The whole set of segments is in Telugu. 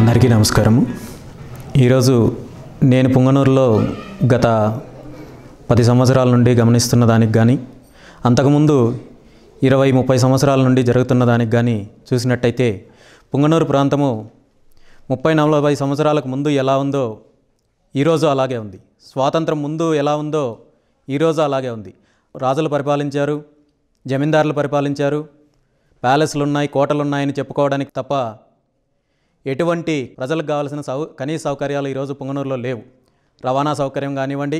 అందరికీ నమస్కారము ఈరోజు నేను పుంగనూరులో గత పది సంవత్సరాల నుండి గమనిస్తున్న దానికి కానీ అంతకుముందు ఇరవై ముప్పై సంవత్సరాల నుండి జరుగుతున్న దానికి కానీ చూసినట్టయితే పుంగనూరు ప్రాంతము ముప్పై నలభై సంవత్సరాలకు ముందు ఎలా ఉందో ఈరోజు అలాగే ఉంది స్వాతంత్రం ముందు ఎలా ఉందో ఈరోజు అలాగే ఉంది రాజులు పరిపాలించారు జమీందారులు పరిపాలించారు ప్యాలెస్లు ఉన్నాయి కోటలు ఉన్నాయని చెప్పుకోవడానికి తప్ప ఎటువంటి ప్రజలకు కావాల్సిన సౌ కనీస సౌకర్యాలు ఈరోజు పొంగనూరులో లేవు రవాణా సౌకర్యం కానివ్వండి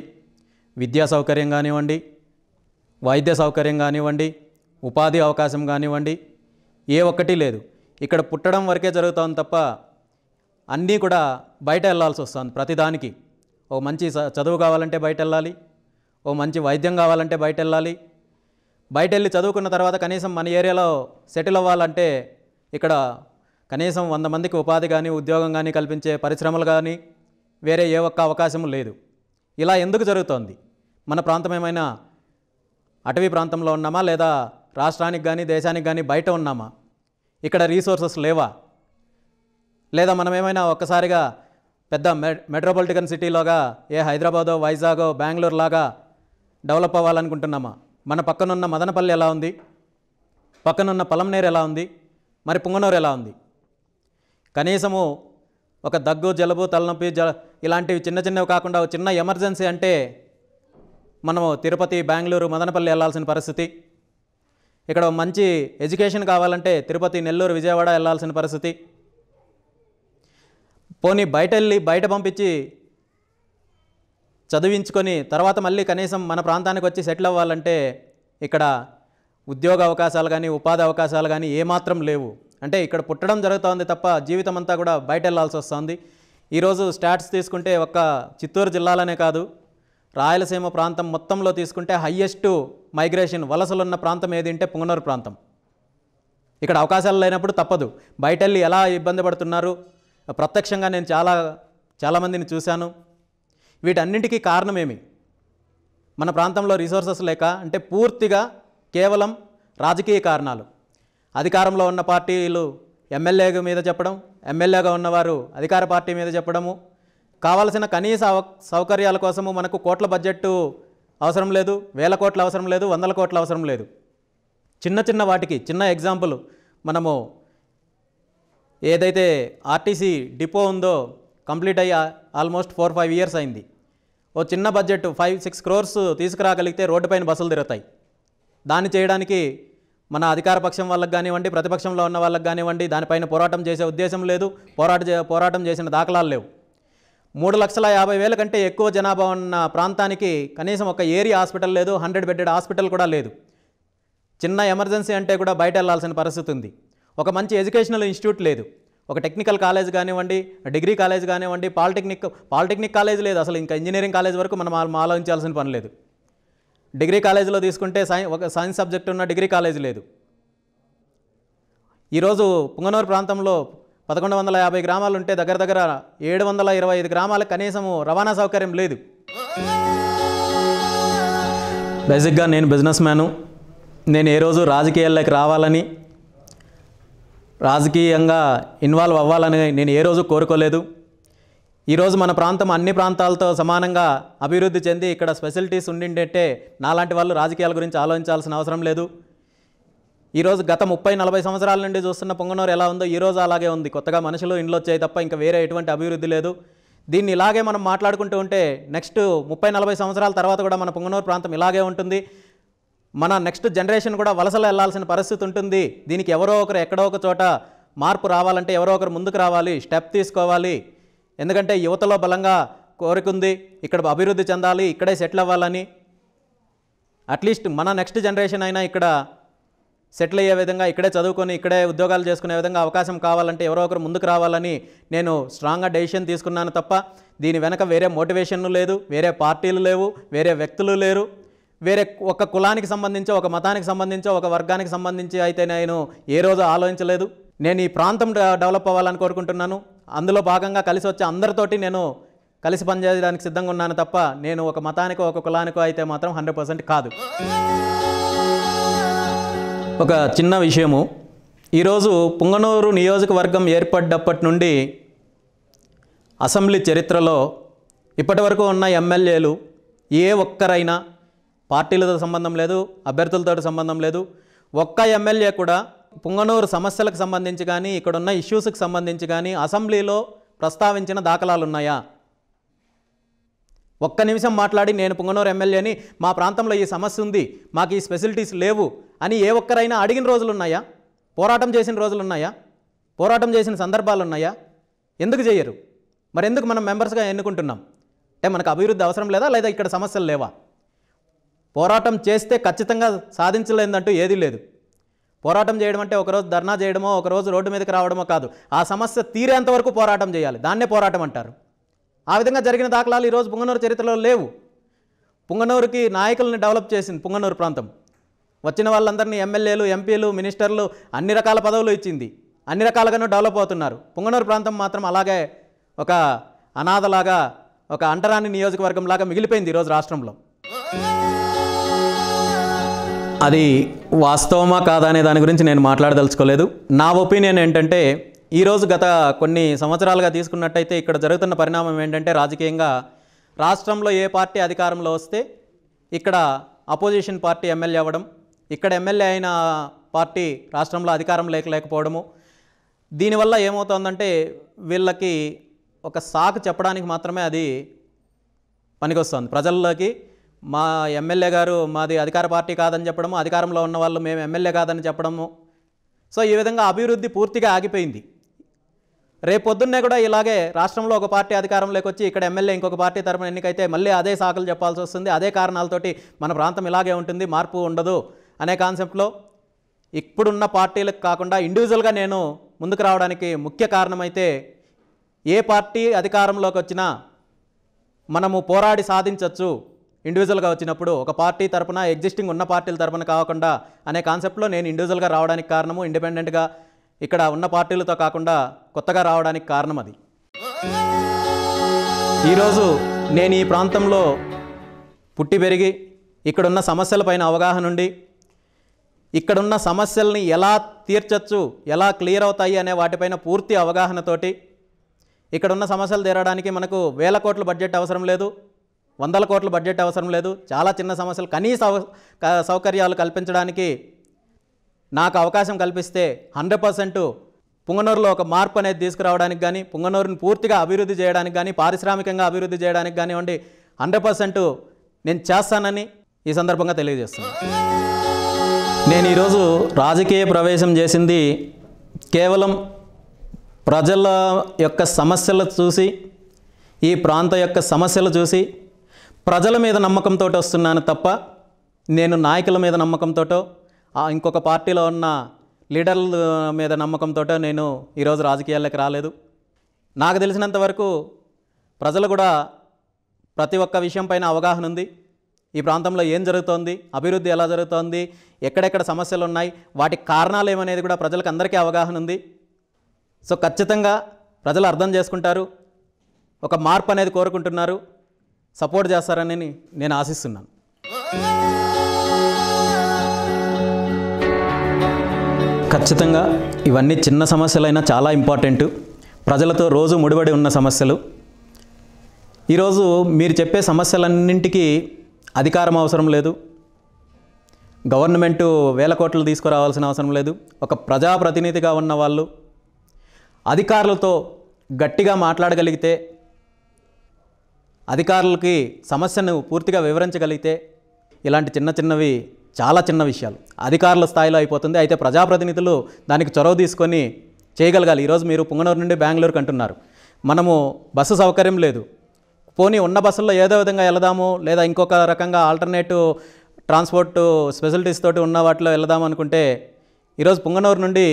విద్యా సౌకర్యం కానివ్వండి వైద్య సౌకర్యం కానివ్వండి ఉపాధి అవకాశం కానివ్వండి ఏ ఒక్కటి లేదు ఇక్కడ పుట్టడం వరకే జరుగుతుంది తప్ప అన్నీ కూడా బయట వెళ్ళాల్సి వస్తుంది ప్రతిదానికి ఓ మంచి చదువు కావాలంటే బయట వెళ్ళాలి ఓ మంచి వైద్యం కావాలంటే బయట వెళ్ళాలి బయట వెళ్ళి చదువుకున్న తర్వాత కనీసం మన ఏరియాలో సెటిల్ అవ్వాలంటే ఇక్కడ కనీసం వంద మందికి ఉపాధి కానీ ఉద్యోగం కానీ కల్పించే పరిశ్రమలు కానీ వేరే ఏ ఒక్క అవకాశం లేదు ఇలా ఎందుకు జరుగుతోంది మన ప్రాంతం ఏమైనా అటవీ ప్రాంతంలో ఉన్నామా లేదా రాష్ట్రానికి కానీ దేశానికి కానీ బయట ఉన్నామా ఇక్కడ రీసోర్సెస్ లేవా లేదా మనం ఏమైనా ఒక్కసారిగా పెద్ద మె మెట్రోపాలిటికన్ సిటీలోగా ఏ హైదరాబాదో వైజాగో బెంగళూరు లాగా డెవలప్ అవ్వాలనుకుంటున్నామా మన పక్కనున్న మదనపల్లి ఎలా ఉంది పక్కనున్న పలంనేరు ఎలా ఉంది మరి పుంగనూరు ఎలా ఉంది కనీసము ఒక దగ్గు జలుబు తలనొప్పి జ ఇలాంటివి చిన్న చిన్నవి కాకుండా చిన్న ఎమర్జెన్సీ అంటే మనము తిరుపతి బెంగళూరు మదనపల్లి వెళ్ళాల్సిన పరిస్థితి ఇక్కడ మంచి ఎడ్యుకేషన్ కావాలంటే తిరుపతి నెల్లూరు విజయవాడ వెళ్ళాల్సిన పరిస్థితి పోనీ బయట వెళ్ళి బయట పంపించి చదివించుకొని తర్వాత మళ్ళీ కనీసం మన ప్రాంతానికి వచ్చి సెటిల్ అవ్వాలంటే ఇక్కడ ఉద్యోగ అవకాశాలు కానీ ఉపాధి అవకాశాలు కానీ ఏమాత్రం లేవు అంటే ఇక్కడ పుట్టడం జరుగుతోంది తప్ప జీవితం అంతా కూడా బయట వెళ్లాల్సి వస్తుంది ఈరోజు స్టాట్స్ తీసుకుంటే ఒక్క చిత్తూరు జిల్లాలోనే కాదు రాయలసీమ ప్రాంతం మొత్తంలో తీసుకుంటే హయ్యెస్ట్ మైగ్రేషన్ వలసలున్న ప్రాంతం ఏది అంటే పుంగనూరు ప్రాంతం ఇక్కడ అవకాశాలు లేనప్పుడు తప్పదు బయట వెళ్ళి ఎలా ఇబ్బంది పడుతున్నారు ప్రత్యక్షంగా నేను చాలా చాలామందిని చూశాను వీటన్నింటికీ కారణమేమి మన ప్రాంతంలో రిసోర్సెస్ లేక అంటే పూర్తిగా కేవలం రాజకీయ కారణాలు అధికారంలో ఉన్న పార్టీలు ఎమ్మెల్యే మీద చెప్పడం ఎమ్మెల్యేగా ఉన్నవారు అధికార పార్టీ మీద చెప్పడము కావాల్సిన కనీస సౌకర్యాల కోసము మనకు కోట్ల బడ్జెట్ అవసరం లేదు వేల కోట్ల అవసరం లేదు వందల కోట్ల అవసరం లేదు చిన్న చిన్న వాటికి చిన్న ఎగ్జాంపుల్ మనము ఏదైతే ఆర్టీసీ డిపో ఉందో కంప్లీట్ అయ్యి ఆల్మోస్ట్ ఫోర్ ఫైవ్ ఇయర్స్ అయింది ఓ చిన్న బడ్జెట్ ఫైవ్ సిక్స్ క్రోర్స్ తీసుకురాగలిగితే రోడ్డుపైన బస్సులు తిరుగుతాయి దాన్ని చేయడానికి మన అధికార పక్షం వాళ్ళకి కానివ్వండి ప్రతిపక్షంలో ఉన్న వాళ్ళకి కానివ్వండి దానిపైన పోరాటం చేసే ఉద్దేశం లేదు పోరాట పోరాటం చేసిన దాఖలాలు లేవు మూడు లక్షల యాభై వేల కంటే ఎక్కువ జనాభా ఉన్న ప్రాంతానికి కనీసం ఒక ఏరియా హాస్పిటల్ లేదు హండ్రెడ్ బెడ్డెడ్ హాస్పిటల్ కూడా లేదు చిన్న ఎమర్జెన్సీ అంటే కూడా బయట వెళ్లాల్సిన పరిస్థితి ఉంది ఒక మంచి ఎడ్యుకేషనల్ ఇన్స్టిట్యూట్ లేదు ఒక టెక్నికల్ కాలేజ్ కానివ్వండి డిగ్రీ కాలేజ్ కానివ్వండి పాలిటెక్నిక్ పాలిటెక్నిక్ కాలేజ్ లేదు అసలు ఇంకా ఇంజనీరింగ్ కాలేజ్ వరకు మనం ఆలోచించాల్సిన పని లేదు డిగ్రీ కాలేజీలో తీసుకుంటే సైన్ ఒక సైన్స్ సబ్జెక్ట్ ఉన్న డిగ్రీ కాలేజ్ లేదు ఈరోజు పుంగనూరు ప్రాంతంలో పదకొండు వందల యాభై గ్రామాలు ఉంటే దగ్గర దగ్గర ఏడు వందల ఇరవై ఐదు గ్రామాలకు కనీసము రవాణా సౌకర్యం లేదు బేసిక్గా నేను బిజినెస్ మ్యాను నేను ఏ రోజు రాజకీయాల్లోకి రావాలని రాజకీయంగా ఇన్వాల్వ్ అవ్వాలని నేను ఏ రోజు కోరుకోలేదు ఈరోజు మన ప్రాంతం అన్ని ప్రాంతాలతో సమానంగా అభివృద్ధి చెంది ఇక్కడ స్పెషలిటీస్ ఉండింటే నాలాంటి వాళ్ళు రాజకీయాల గురించి ఆలోచించాల్సిన అవసరం లేదు ఈరోజు గత ముప్పై నలభై సంవత్సరాల నుండి చూస్తున్న పొంగనూరు ఎలా ఉందో ఈరోజు అలాగే ఉంది కొత్తగా మనుషులు ఇంట్లో వచ్చాయి తప్ప ఇంకా వేరే ఎటువంటి అభివృద్ధి లేదు దీన్ని ఇలాగే మనం మాట్లాడుకుంటూ ఉంటే నెక్స్ట్ ముప్పై నలభై సంవత్సరాల తర్వాత కూడా మన పొంగనూరు ప్రాంతం ఇలాగే ఉంటుంది మన నెక్స్ట్ జనరేషన్ కూడా వలసలు వెళ్లాల్సిన పరిస్థితి ఉంటుంది దీనికి ఎవరో ఒకరు ఎక్కడో ఒక చోట మార్పు రావాలంటే ఎవరో ఒకరు ముందుకు రావాలి స్టెప్ తీసుకోవాలి ఎందుకంటే యువతలో బలంగా కోరుకుంది ఇక్కడ అభివృద్ధి చెందాలి ఇక్కడే సెటిల్ అవ్వాలని అట్లీస్ట్ మన నెక్స్ట్ జనరేషన్ అయినా ఇక్కడ సెటిల్ అయ్యే విధంగా ఇక్కడే చదువుకొని ఇక్కడే ఉద్యోగాలు చేసుకునే విధంగా అవకాశం కావాలంటే ఎవరో ఒకరు ముందుకు రావాలని నేను స్ట్రాంగ్గా డెసిషన్ తీసుకున్నాను తప్ప దీని వెనక వేరే మోటివేషన్లు లేదు వేరే పార్టీలు లేవు వేరే వ్యక్తులు లేరు వేరే ఒక కులానికి సంబంధించి ఒక మతానికి సంబంధించి ఒక వర్గానికి సంబంధించి అయితే నేను ఏ రోజు ఆలోచించలేదు నేను ఈ ప్రాంతం డెవలప్ అవ్వాలని కోరుకుంటున్నాను అందులో భాగంగా కలిసి వచ్చే అందరితోటి నేను కలిసి పనిచేయడానికి సిద్ధంగా ఉన్నాను తప్ప నేను ఒక మతానికో ఒక కులానికో అయితే మాత్రం హండ్రెడ్ పర్సెంట్ కాదు ఒక చిన్న విషయము ఈరోజు పుంగనూరు నియోజకవర్గం ఏర్పడ్డప్పటి నుండి అసెంబ్లీ చరిత్రలో ఇప్పటివరకు ఉన్న ఎమ్మెల్యేలు ఏ ఒక్కరైనా పార్టీలతో సంబంధం లేదు అభ్యర్థులతో సంబంధం లేదు ఒక్క ఎమ్మెల్యే కూడా పుంగనూరు సమస్యలకు సంబంధించి కానీ ఇక్కడున్న ఇష్యూస్కి సంబంధించి కానీ అసెంబ్లీలో ప్రస్తావించిన దాఖలాలు ఉన్నాయా ఒక్క నిమిషం మాట్లాడి నేను పుంగనూరు ఎమ్మెల్యేని మా ప్రాంతంలో ఈ సమస్య ఉంది మాకు ఈ ఫెసిలిటీస్ లేవు అని ఏ ఒక్కరైనా అడిగిన రోజులు ఉన్నాయా పోరాటం చేసిన రోజులు ఉన్నాయా పోరాటం చేసిన సందర్భాలు ఉన్నాయా ఎందుకు చేయరు మరి ఎందుకు మనం మెంబర్స్గా ఎన్నుకుంటున్నాం అంటే మనకు అభివృద్ధి అవసరం లేదా లేదా ఇక్కడ సమస్యలు లేవా పోరాటం చేస్తే ఖచ్చితంగా సాధించలేదంటూ ఏదీ లేదు పోరాటం చేయడం అంటే ఒకరోజు ధర్నా చేయడమో ఒకరోజు రోడ్డు మీదకి రావడమో కాదు ఆ సమస్య తీరేంత వరకు పోరాటం చేయాలి దాన్నే పోరాటం అంటారు ఆ విధంగా జరిగిన దాఖలాలు ఈరోజు పుంగనూరు చరిత్రలో లేవు పుంగనూరుకి నాయకులను డెవలప్ చేసింది పుంగనూరు ప్రాంతం వచ్చిన వాళ్ళందరినీ ఎమ్మెల్యేలు ఎంపీలు మినిస్టర్లు అన్ని రకాల పదవులు ఇచ్చింది అన్ని రకాలుగానూ డెవలప్ అవుతున్నారు పుంగనూరు ప్రాంతం మాత్రం అలాగే ఒక అనాథలాగా ఒక అంటరాని నియోజకవర్గంలాగా మిగిలిపోయింది ఈరోజు రాష్ట్రంలో అది వాస్తవమా కాదా అనే దాని గురించి నేను మాట్లాడదలుచుకోలేదు నా ఒపీనియన్ ఏంటంటే ఈరోజు గత కొన్ని సంవత్సరాలుగా తీసుకున్నట్టయితే ఇక్కడ జరుగుతున్న పరిణామం ఏంటంటే రాజకీయంగా రాష్ట్రంలో ఏ పార్టీ అధికారంలో వస్తే ఇక్కడ అపోజిషన్ పార్టీ ఎమ్మెల్యే అవ్వడం ఇక్కడ ఎమ్మెల్యే అయిన పార్టీ రాష్ట్రంలో అధికారం లేక లేకపోవడము దీనివల్ల ఏమవుతోందంటే వీళ్ళకి ఒక సాకు చెప్పడానికి మాత్రమే అది పనికొస్తుంది ప్రజల్లోకి మా ఎమ్మెల్యే గారు మాది అధికార పార్టీ కాదని చెప్పడము అధికారంలో ఉన్న వాళ్ళు మేము ఎమ్మెల్యే కాదని చెప్పడము సో ఈ విధంగా అభివృద్ధి పూర్తిగా ఆగిపోయింది రేపొద్దున్నే కూడా ఇలాగే రాష్ట్రంలో ఒక పార్టీ అధికారంలోకి వచ్చి ఇక్కడ ఎమ్మెల్యే ఇంకొక పార్టీ తరపున ఎన్నికైతే మళ్ళీ అదే సాకులు చెప్పాల్సి వస్తుంది అదే కారణాలతోటి మన ప్రాంతం ఇలాగే ఉంటుంది మార్పు ఉండదు అనే కాన్సెప్ట్లో ఇప్పుడున్న పార్టీలకు కాకుండా ఇండివిజువల్గా నేను ముందుకు రావడానికి ముఖ్య కారణమైతే ఏ పార్టీ అధికారంలోకి వచ్చినా మనము పోరాడి సాధించవచ్చు ఇండివిజువల్గా వచ్చినప్పుడు ఒక పార్టీ తరపున ఎగ్జిస్టింగ్ ఉన్న పార్టీల తరపున కాకుండా అనే కాన్సెప్ట్లో నేను ఇండివిజువల్గా రావడానికి కారణము ఇండిపెండెంట్గా ఇక్కడ ఉన్న పార్టీలతో కాకుండా కొత్తగా రావడానికి కారణం అది ఈరోజు నేను ఈ ప్రాంతంలో పుట్టి పెరిగి ఇక్కడున్న సమస్యలపైన అవగాహన ఉండి ఇక్కడున్న సమస్యల్ని ఎలా తీర్చచ్చు ఎలా క్లియర్ అవుతాయి అనే వాటిపైన పూర్తి అవగాహనతోటి ఇక్కడున్న సమస్యలు తీరడానికి మనకు వేల కోట్ల బడ్జెట్ అవసరం లేదు వందల కోట్ల బడ్జెట్ అవసరం లేదు చాలా చిన్న సమస్యలు కనీస సౌకర్యాలు కల్పించడానికి నాకు అవకాశం కల్పిస్తే హండ్రెడ్ పర్సెంట్ పుంగనూరులో ఒక మార్పు అనేది తీసుకురావడానికి కానీ పుంగనూరుని పూర్తిగా అభివృద్ధి చేయడానికి కానీ పారిశ్రామికంగా అభివృద్ధి చేయడానికి కానివ్వండి హండ్రెడ్ పర్సెంట్ నేను చేస్తానని ఈ సందర్భంగా తెలియజేస్తున్నాను నేను ఈరోజు రాజకీయ ప్రవేశం చేసింది కేవలం ప్రజల యొక్క సమస్యలు చూసి ఈ ప్రాంతం యొక్క సమస్యలు చూసి ప్రజల మీద నమ్మకంతో వస్తున్నాను తప్ప నేను నాయకుల మీద నమ్మకంతో ఇంకొక పార్టీలో ఉన్న లీడర్ల మీద నమ్మకంతో నేను ఈరోజు రాజకీయాల్లోకి రాలేదు నాకు తెలిసినంత వరకు ప్రజలు కూడా ప్రతి ఒక్క విషయం పైన అవగాహన ఉంది ఈ ప్రాంతంలో ఏం జరుగుతోంది అభివృద్ధి ఎలా జరుగుతోంది ఎక్కడెక్కడ సమస్యలు ఉన్నాయి వాటి కారణాలు ఏమనేది కూడా ప్రజలకు అందరికీ అవగాహన ఉంది సో ఖచ్చితంగా ప్రజలు అర్థం చేసుకుంటారు ఒక మార్పు అనేది కోరుకుంటున్నారు సపోర్ట్ చేస్తారని నేను ఆశిస్తున్నాను ఖచ్చితంగా ఇవన్నీ చిన్న సమస్యలైనా చాలా ఇంపార్టెంట్ ప్రజలతో రోజు ముడిపడి ఉన్న సమస్యలు ఈరోజు మీరు చెప్పే సమస్యలన్నింటికీ అధికారం అవసరం లేదు గవర్నమెంటు వేల కోట్లు తీసుకురావాల్సిన అవసరం లేదు ఒక ప్రజాప్రతినిధిగా ఉన్న వాళ్ళు అధికారులతో గట్టిగా మాట్లాడగలిగితే అధికారులకి సమస్యను పూర్తిగా వివరించగలిగితే ఇలాంటి చిన్న చిన్నవి చాలా చిన్న విషయాలు అధికారుల స్థాయిలో అయిపోతుంది అయితే ప్రజాప్రతినిధులు దానికి చొరవ తీసుకొని చేయగలగాలి ఈరోజు మీరు పుంగనూరు నుండి బెంగళూరుకి అంటున్నారు మనము బస్సు సౌకర్యం లేదు పోనీ ఉన్న బస్సుల్లో ఏదో విధంగా వెళదాము లేదా ఇంకొక రకంగా ఆల్టర్నేటివ్ ట్రాన్స్పోర్ట్ స్పెషలిటీస్ తోటి ఉన్న వాటిలో వెళదాం అనుకుంటే ఈరోజు పుంగనూరు నుండి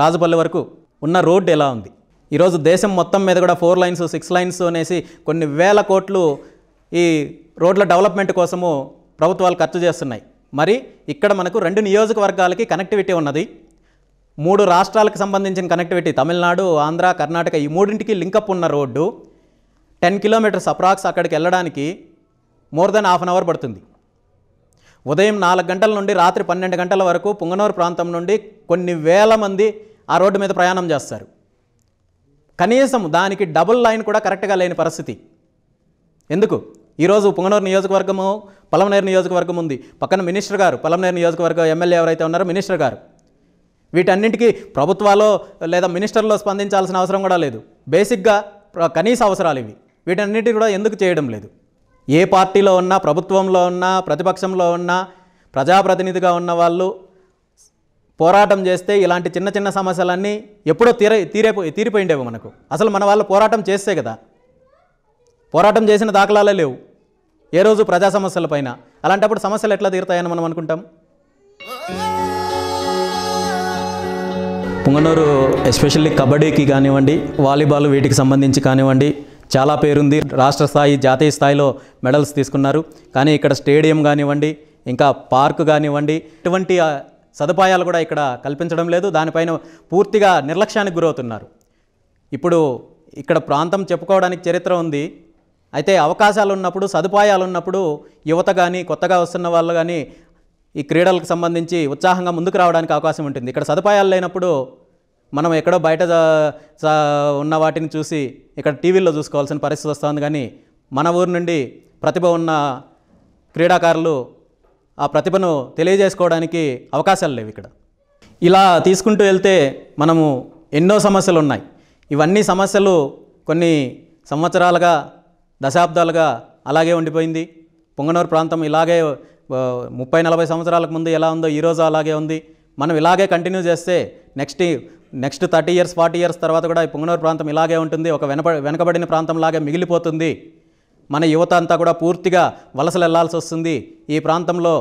రాజపల్లి వరకు ఉన్న రోడ్డు ఎలా ఉంది ఈరోజు దేశం మొత్తం మీద కూడా ఫోర్ లైన్స్ సిక్స్ లైన్స్ అనేసి కొన్ని వేల కోట్లు ఈ రోడ్ల డెవలప్మెంట్ కోసము ప్రభుత్వాలు ఖర్చు చేస్తున్నాయి మరి ఇక్కడ మనకు రెండు నియోజకవర్గాలకి కనెక్టివిటీ ఉన్నది మూడు రాష్ట్రాలకు సంబంధించిన కనెక్టివిటీ తమిళనాడు ఆంధ్ర కర్ణాటక ఈ మూడింటికి లింకప్ ఉన్న రోడ్డు టెన్ కిలోమీటర్స్ అప్రాక్స్ అక్కడికి వెళ్ళడానికి more than half an hour పడుతుంది ఉదయం నాలుగు గంటల నుండి రాత్రి పన్నెండు గంటల వరకు పుంగనూరు ప్రాంతం నుండి కొన్ని వేల మంది ఆ రోడ్డు మీద ప్రయాణం చేస్తారు కనీసం దానికి డబుల్ లైన్ కూడా కరెక్ట్గా లేని పరిస్థితి ఎందుకు ఈరోజు పుంగనూరు నియోజకవర్గము పలమనేరు నియోజకవర్గం ఉంది పక్కన మినిస్టర్ గారు పలమనేరు నియోజకవర్గం ఎమ్మెల్యే ఎవరైతే ఉన్నారో మినిస్టర్ గారు వీటన్నింటికీ ప్రభుత్వాలో లేదా మినిస్టర్లో స్పందించాల్సిన అవసరం కూడా లేదు బేసిక్గా కనీస అవసరాలు ఇవి వీటన్నిటి కూడా ఎందుకు చేయడం లేదు ఏ పార్టీలో ఉన్నా ప్రభుత్వంలో ఉన్నా ప్రతిపక్షంలో ఉన్నా ప్రజాప్రతినిధిగా ఉన్న వాళ్ళు పోరాటం చేస్తే ఇలాంటి చిన్న చిన్న సమస్యలన్నీ ఎప్పుడో తీరే తీరే తీరిపోయిండేవి మనకు అసలు మన వాళ్ళు పోరాటం చేస్తే కదా పోరాటం చేసిన దాఖలాలే లేవు ఏ రోజు ప్రజా సమస్యలపైన అలాంటప్పుడు సమస్యలు ఎట్లా తీరుతాయని మనం అనుకుంటాం పుంగనూరు ఎస్పెషల్లీ కబడ్డీకి కానివ్వండి వాలీబాల్ వీటికి సంబంధించి కానివ్వండి చాలా పేరుంది రాష్ట్ర స్థాయి జాతీయ స్థాయిలో మెడల్స్ తీసుకున్నారు కానీ ఇక్కడ స్టేడియం కానివ్వండి ఇంకా పార్క్ కానివ్వండి ఇటువంటి సదుపాయాలు కూడా ఇక్కడ కల్పించడం లేదు దానిపైన పూర్తిగా నిర్లక్ష్యానికి గురవుతున్నారు ఇప్పుడు ఇక్కడ ప్రాంతం చెప్పుకోవడానికి చరిత్ర ఉంది అయితే అవకాశాలు ఉన్నప్పుడు సదుపాయాలు ఉన్నప్పుడు యువత కానీ కొత్తగా వస్తున్న వాళ్ళు కానీ ఈ క్రీడలకు సంబంధించి ఉత్సాహంగా ముందుకు రావడానికి అవకాశం ఉంటుంది ఇక్కడ సదుపాయాలు లేనప్పుడు మనం ఎక్కడో బయట ఉన్న వాటిని చూసి ఇక్కడ టీవీల్లో చూసుకోవాల్సిన పరిస్థితి వస్తుంది కానీ మన ఊరు నుండి ప్రతిభ ఉన్న క్రీడాకారులు ఆ ప్రతిభను తెలియజేసుకోవడానికి అవకాశాలు లేవు ఇక్కడ ఇలా తీసుకుంటూ వెళ్తే మనము ఎన్నో సమస్యలు ఉన్నాయి ఇవన్నీ సమస్యలు కొన్ని సంవత్సరాలుగా దశాబ్దాలుగా అలాగే ఉండిపోయింది పొంగనూరు ప్రాంతం ఇలాగే ముప్పై నలభై సంవత్సరాలకు ముందు ఎలా ఉందో ఈరోజు అలాగే ఉంది మనం ఇలాగే కంటిన్యూ చేస్తే next next thirty years forty years తర్వాత కూడా ఈ పొంగనూరు ప్రాంతం ఇలాగే ఉంటుంది ఒక వెనక వెనకబడిన ప్రాంతంలాగే మిగిలిపోతుంది మన యువత అంతా కూడా పూర్తిగా వలసలు వెళ్లాల్సి వస్తుంది ఈ ప్రాంతంలో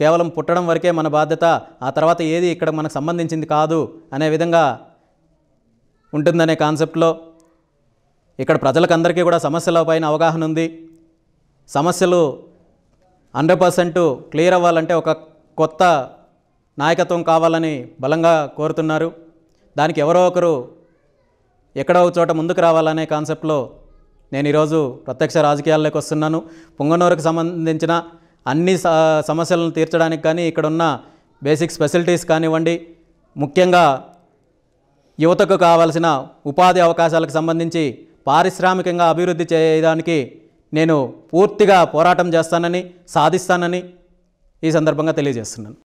కేవలం పుట్టడం వరకే మన బాధ్యత ఆ తర్వాత ఏది ఇక్కడ మనకు సంబంధించింది కాదు అనే విధంగా ఉంటుందనే కాన్సెప్ట్లో ఇక్కడ ప్రజలకందరికీ కూడా సమస్యల పైన అవగాహన ఉంది సమస్యలు హండ్రెడ్ పర్సెంట్ క్లియర్ అవ్వాలంటే ఒక కొత్త నాయకత్వం కావాలని బలంగా కోరుతున్నారు దానికి ఎవరో ఒకరు ఎక్కడో చోట ముందుకు రావాలనే కాన్సెప్ట్లో నేను ఈరోజు ప్రత్యక్ష రాజకీయాల్లోకి వస్తున్నాను పుంగనూరుకు సంబంధించిన అన్ని సమస్యలను తీర్చడానికి కానీ ఇక్కడున్న బేసిక్ స్పెసిలిటీస్ కానివ్వండి ముఖ్యంగా యువతకు కావాల్సిన ఉపాధి అవకాశాలకు సంబంధించి పారిశ్రామికంగా అభివృద్ధి చేయడానికి నేను పూర్తిగా పోరాటం చేస్తానని సాధిస్తానని ఈ సందర్భంగా తెలియజేస్తున్నాను